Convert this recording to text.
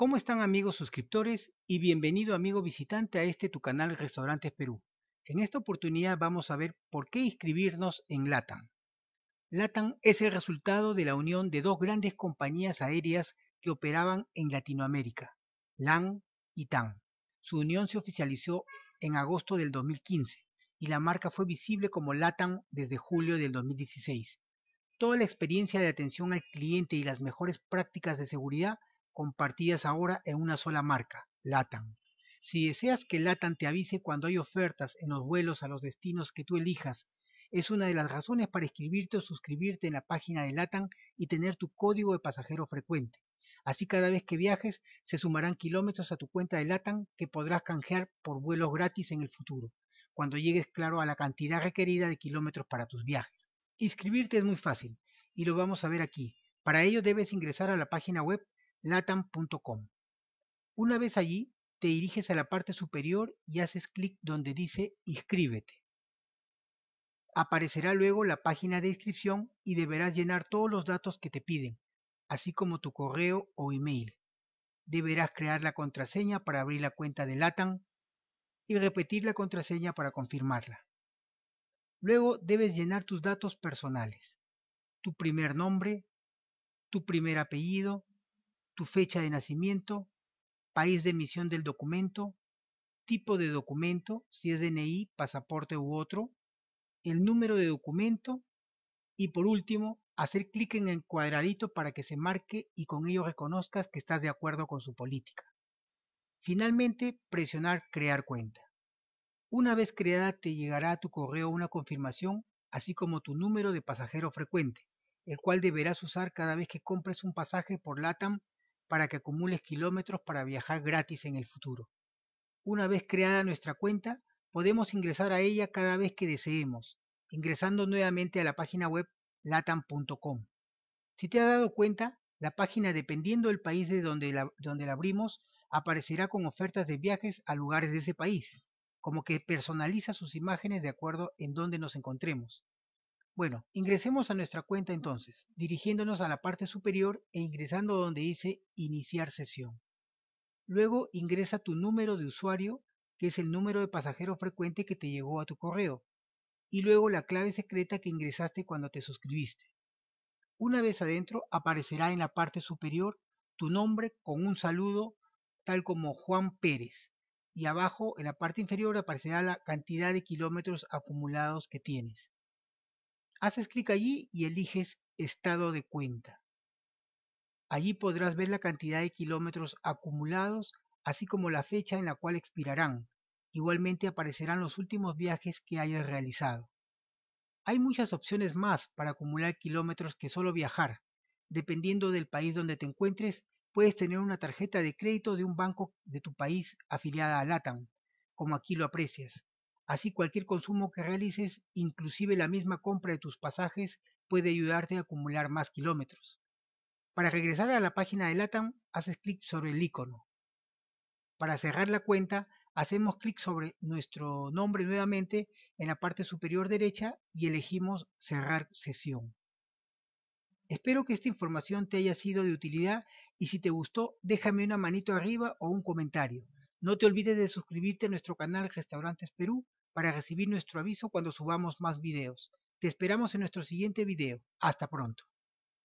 ¿Cómo están amigos suscriptores y bienvenido amigo visitante a este tu canal Restaurantes Perú? En esta oportunidad vamos a ver por qué inscribirnos en LATAM. LATAM es el resultado de la unión de dos grandes compañías aéreas que operaban en Latinoamérica, LAN y TAN. Su unión se oficializó en agosto del 2015 y la marca fue visible como LATAM desde julio del 2016. Toda la experiencia de atención al cliente y las mejores prácticas de seguridad compartidas ahora en una sola marca, LATAM. Si deseas que LATAM te avise cuando hay ofertas en los vuelos a los destinos que tú elijas, es una de las razones para inscribirte o suscribirte en la página de LATAM y tener tu código de pasajero frecuente. Así cada vez que viajes se sumarán kilómetros a tu cuenta de LATAM que podrás canjear por vuelos gratis en el futuro, cuando llegues claro a la cantidad requerida de kilómetros para tus viajes. Inscribirte es muy fácil y lo vamos a ver aquí. Para ello debes ingresar a la página web latam.com. Una vez allí, te diriges a la parte superior y haces clic donde dice Inscríbete. Aparecerá luego la página de inscripción y deberás llenar todos los datos que te piden, así como tu correo o email. Deberás crear la contraseña para abrir la cuenta de LATAM y repetir la contraseña para confirmarla. Luego debes llenar tus datos personales, tu primer nombre, tu primer apellido, tu fecha de nacimiento, país de emisión del documento, tipo de documento, si es DNI, pasaporte u otro, el número de documento y por último, hacer clic en el cuadradito para que se marque y con ello reconozcas que estás de acuerdo con su política. Finalmente, presionar Crear cuenta. Una vez creada te llegará a tu correo una confirmación, así como tu número de pasajero frecuente, el cual deberás usar cada vez que compres un pasaje por LATAM para que acumules kilómetros para viajar gratis en el futuro. Una vez creada nuestra cuenta, podemos ingresar a ella cada vez que deseemos, ingresando nuevamente a la página web latam.com. Si te has dado cuenta, la página, dependiendo del país de donde la, donde la abrimos, aparecerá con ofertas de viajes a lugares de ese país, como que personaliza sus imágenes de acuerdo en donde nos encontremos. Bueno, ingresemos a nuestra cuenta entonces, dirigiéndonos a la parte superior e ingresando donde dice iniciar sesión. Luego ingresa tu número de usuario, que es el número de pasajero frecuente que te llegó a tu correo, y luego la clave secreta que ingresaste cuando te suscribiste. Una vez adentro aparecerá en la parte superior tu nombre con un saludo tal como Juan Pérez y abajo en la parte inferior aparecerá la cantidad de kilómetros acumulados que tienes. Haces clic allí y eliges estado de cuenta. Allí podrás ver la cantidad de kilómetros acumulados, así como la fecha en la cual expirarán. Igualmente aparecerán los últimos viajes que hayas realizado. Hay muchas opciones más para acumular kilómetros que solo viajar. Dependiendo del país donde te encuentres, puedes tener una tarjeta de crédito de un banco de tu país afiliada a LATAM, como aquí lo aprecias. Así cualquier consumo que realices, inclusive la misma compra de tus pasajes, puede ayudarte a acumular más kilómetros. Para regresar a la página de LATAM, haces clic sobre el icono. Para cerrar la cuenta, hacemos clic sobre nuestro nombre nuevamente en la parte superior derecha y elegimos cerrar sesión. Espero que esta información te haya sido de utilidad y si te gustó déjame una manito arriba o un comentario. No te olvides de suscribirte a nuestro canal Restaurantes Perú para recibir nuestro aviso cuando subamos más videos. Te esperamos en nuestro siguiente video. Hasta pronto.